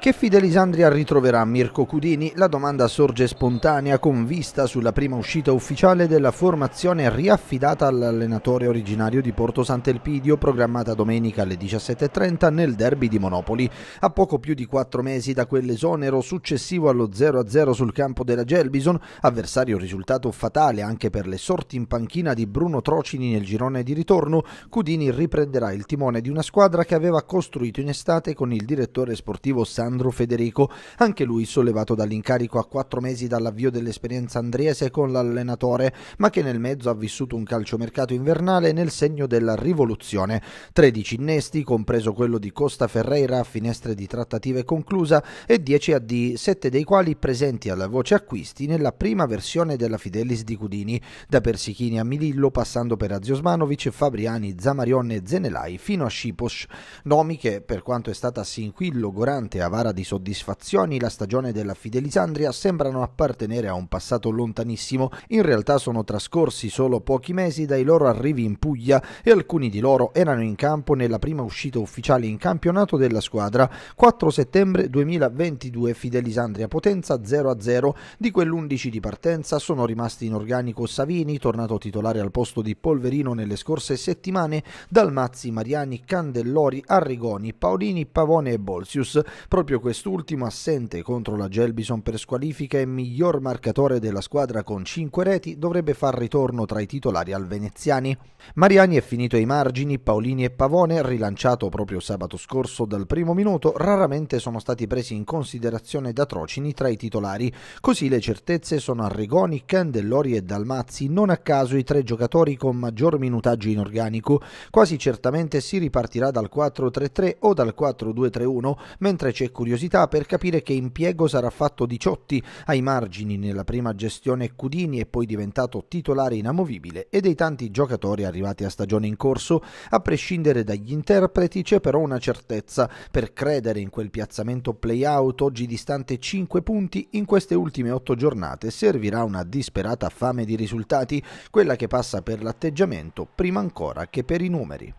Che Fidelisandria ritroverà Mirko Cudini? La domanda sorge spontanea con vista sulla prima uscita ufficiale della formazione riaffidata all'allenatore originario di Porto Sant'Elpidio programmata domenica alle 17.30 nel derby di Monopoli. A poco più di quattro mesi da quell'esonero successivo allo 0-0 sul campo della Gelbison, avversario risultato fatale anche per le sorti in panchina di Bruno Trocini nel girone di ritorno, Cudini riprenderà il timone di una squadra che aveva costruito in estate con il direttore sportivo San Alessandro Federico, anche lui sollevato dall'incarico a quattro mesi dall'avvio dell'esperienza andriese con l'allenatore, ma che nel mezzo ha vissuto un calciomercato invernale nel segno della rivoluzione. 13 innesti, compreso quello di Costa Ferreira a finestre di trattative conclusa, e 10 a D, 7 dei quali presenti alla voce acquisti nella prima versione della Fidelis di Cudini, da Persichini a Milillo, passando per Aziosmanovic, Fabriani, Zamarion e Zenelai fino a Scipos, nomi che, per quanto è stata sin qui logorante avanti avara di soddisfazioni, la stagione della Fidelisandria sembrano appartenere a un passato lontanissimo. In realtà sono trascorsi solo pochi mesi dai loro arrivi in Puglia e alcuni di loro erano in campo nella prima uscita ufficiale in campionato della squadra. 4 settembre 2022 Fidelisandria Potenza 0-0. Di quell'11 di partenza sono rimasti in organico Savini, tornato titolare al posto di Polverino nelle scorse settimane, Dalmazzi, Mariani, Candellori, Arrigoni, Paolini, Pavone e Bolsius. Proprio proprio quest'ultimo assente contro la Gelbison per squalifica e miglior marcatore della squadra con 5 reti dovrebbe far ritorno tra i titolari al Veneziani. Mariani è finito ai margini, Paolini e Pavone, rilanciato proprio sabato scorso dal primo minuto, raramente sono stati presi in considerazione da Trocini tra i titolari. Così le certezze sono Arrigoni, Candellori e Dalmazzi, non a caso i tre giocatori con maggior minutaggio in organico. Quasi certamente si ripartirà dal 4-3-3 o dal 4-2-3-1, mentre c'è curiosità per capire che impiego sarà fatto di Ciotti ai margini nella prima gestione Cudini e poi diventato titolare inamovibile e dei tanti giocatori arrivati a stagione in corso. A prescindere dagli interpreti c'è però una certezza per credere in quel piazzamento play-out oggi distante 5 punti in queste ultime 8 giornate servirà una disperata fame di risultati, quella che passa per l'atteggiamento prima ancora che per i numeri.